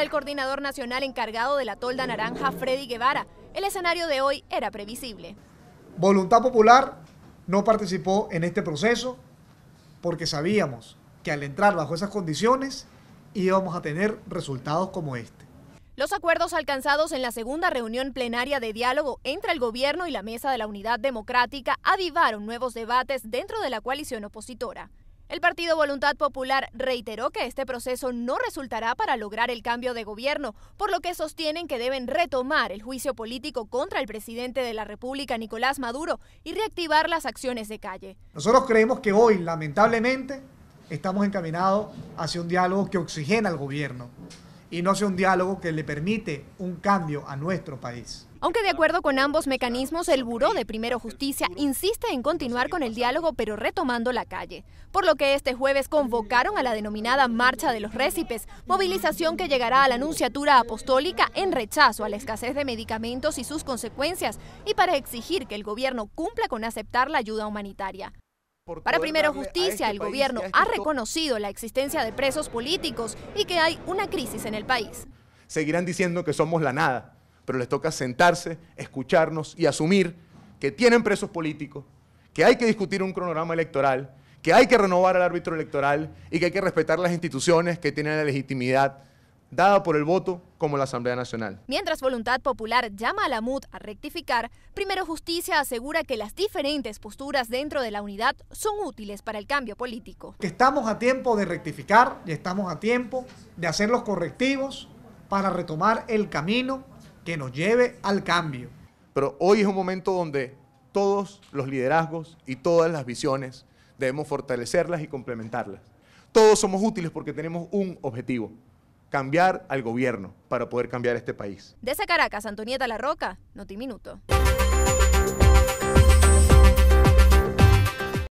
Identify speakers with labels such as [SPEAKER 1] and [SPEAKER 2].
[SPEAKER 1] el coordinador nacional encargado de la tolda naranja, Freddy Guevara, el escenario de hoy era previsible.
[SPEAKER 2] Voluntad Popular no participó en este proceso porque sabíamos que al entrar bajo esas condiciones íbamos a tener resultados como este.
[SPEAKER 1] Los acuerdos alcanzados en la segunda reunión plenaria de diálogo entre el gobierno y la Mesa de la Unidad Democrática avivaron nuevos debates dentro de la coalición opositora. El partido Voluntad Popular reiteró que este proceso no resultará para lograr el cambio de gobierno, por lo que sostienen que deben retomar el juicio político contra el presidente de la República, Nicolás Maduro, y reactivar las acciones de calle.
[SPEAKER 2] Nosotros creemos que hoy, lamentablemente, estamos encaminados hacia un diálogo que oxigena al gobierno y no hacia un diálogo que le permite un cambio a nuestro país.
[SPEAKER 1] Aunque de acuerdo con ambos mecanismos, el Buró de Primero Justicia insiste en continuar con el diálogo, pero retomando la calle. Por lo que este jueves convocaron a la denominada Marcha de los Récipes, movilización que llegará a la Nunciatura Apostólica en rechazo a la escasez de medicamentos y sus consecuencias, y para exigir que el gobierno cumpla con aceptar la ayuda humanitaria. Para Primero Justicia, este el gobierno este ha reconocido la existencia de presos políticos y que hay una crisis en el país.
[SPEAKER 3] Seguirán diciendo que somos la nada pero les toca sentarse, escucharnos y asumir que tienen presos políticos, que hay que discutir un cronograma electoral, que hay que renovar al árbitro electoral y que hay que respetar las instituciones que tienen la legitimidad dada por el voto como la Asamblea Nacional.
[SPEAKER 1] Mientras Voluntad Popular llama a la MUD a rectificar, Primero Justicia asegura que las diferentes posturas dentro de la unidad son útiles para el cambio político.
[SPEAKER 2] estamos a tiempo de rectificar y estamos a tiempo de hacer los correctivos para retomar el camino que nos lleve al cambio. Pero hoy es un momento donde
[SPEAKER 3] todos los liderazgos y todas las visiones debemos fortalecerlas y complementarlas. Todos somos útiles porque tenemos un objetivo, cambiar al gobierno para poder cambiar este país.
[SPEAKER 1] Desde Caracas, Antonieta La Roca, Minuto.